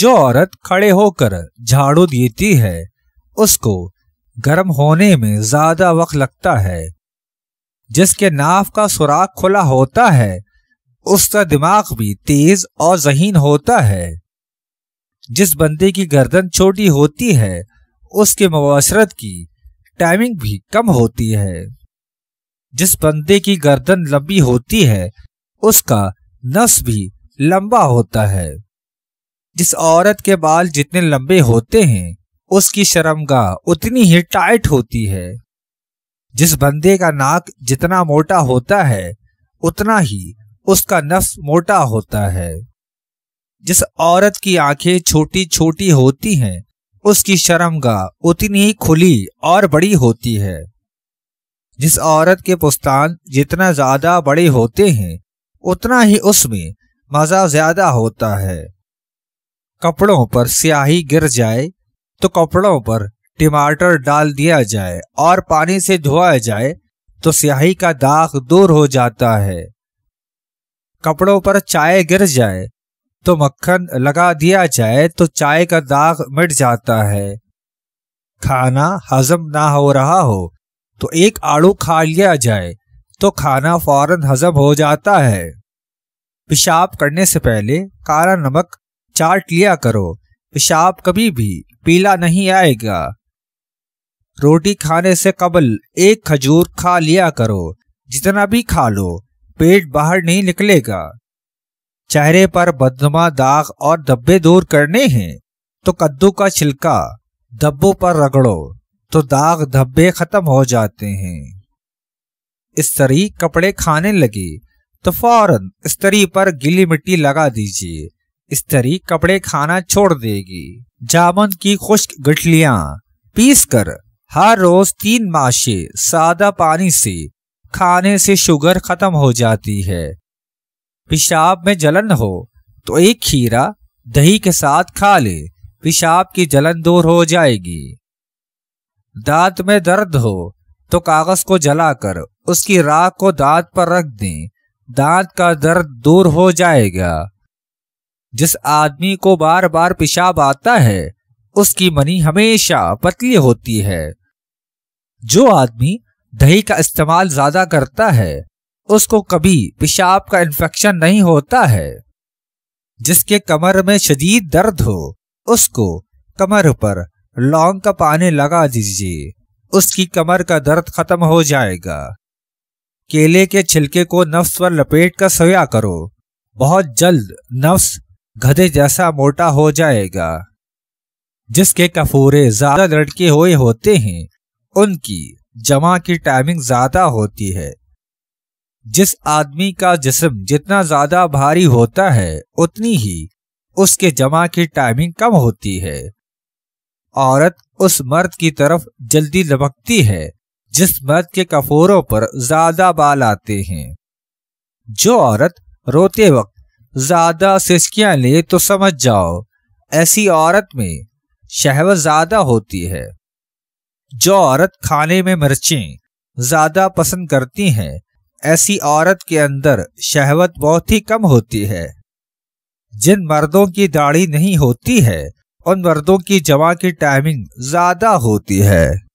जो औरत खड़े होकर झाड़ू देती है उसको गर्म होने में ज्यादा वक्त लगता है जिसके नाफ का सुराख खुला होता है उसका दिमाग भी तेज और जहीन होता है जिस बंदे की गर्दन छोटी होती है उसके मुबासरत की टाइमिंग भी कम होती है जिस बंदे की गर्दन लंबी होती है उसका नस भी लंबा होता है जिस औरत के बाल जितने लंबे होते हैं उसकी शर्मगा उतनी ही टाइट होती है जिस बंदे का नाक जितना मोटा होता है उतना ही उसका नफ्स मोटा होता है जिस औरत की आंखें छोटी छोटी होती हैं उसकी शर्मगाह उतनी ही खुली और बड़ी होती है जिस औरत के पुस्तान जितना ज्यादा बड़े होते हैं उतना ही उसमें मजा ज्यादा होता है कपड़ों पर स्याही गिर जाए तो कपड़ों पर टमाटर डाल दिया जाए और पानी से धोया जाए तो स्याही का दाग दूर हो जाता है कपड़ों पर चाय गिर जाए तो मक्खन लगा दिया जाए तो चाय का दाग मिट जाता है खाना हजम ना हो रहा हो तो एक आड़ू खा लिया जाए तो खाना फौरन हजम हो जाता है पेशाब करने से पहले काला नमक चाट लिया करो पेशाब कभी भी पीला नहीं आएगा रोटी खाने से कबल एक खजूर खा लिया करो जितना भी खा लो पेट बाहर नहीं निकलेगा चेहरे पर बदमा दाग और धब्बे दूर करने हैं तो कद्दू का छिलका धब्बों पर रगड़ो तो दाग धब्बे खत्म हो जाते हैं स्त्री कपड़े खाने लगे तो फौरन स्त्री पर गीली मिट्टी लगा दीजिए स्त्री कपड़े खाना छोड़ देगी जामुन की खुश्क गठलियां पीस कर हर रोज तीन माशे सादा पानी से खाने से शुगर खत्म हो जाती है पेशाब में जलन हो तो एक खीरा दही के साथ खा ले पेशाब की जलन दूर हो जाएगी दांत में दर्द हो तो कागज को जलाकर उसकी राख को दांत पर रख दें दांत का दर्द दूर हो जाएगा जिस आदमी को बार बार पेशाब आता है उसकी मनी हमेशा पतली होती है जो आदमी दही का इस्तेमाल ज्यादा करता है उसको कभी पेशाब का इन्फेक्शन नहीं होता है जिसके कमर में शदीद दर्द हो उसको कमर पर लौंग का पानी लगा दीजिए उसकी कमर का दर्द खत्म हो जाएगा केले के छिलके को नफ्स पर लपेट कर सोया करो बहुत जल्द नफ्स गधे जैसा मोटा हो जाएगा जिसके कफूरे ज्यादा लड़के हुए होते हैं उनकी जमा की टाइमिंग ज्यादा होती है जिस आदमी का जिस्म जितना ज्यादा भारी होता है उतनी ही उसके जमा की टाइमिंग कम होती है औरत उस मर्द की तरफ जल्दी लमकती है जिस मर्द के कफोरों पर ज्यादा बाल आते हैं जो औरत रोते वक्त ज्यादा सिसकियां ले तो समझ जाओ ऐसी औरत में शहवत ज्यादा होती है जो औरत खाने में मिर्चें ज्यादा पसंद करती हैं ऐसी औरत के अंदर शहवत बहुत ही कम होती है जिन मर्दों की दाढ़ी नहीं होती है उन मर्दों की जमा की टाइमिंग ज्यादा होती है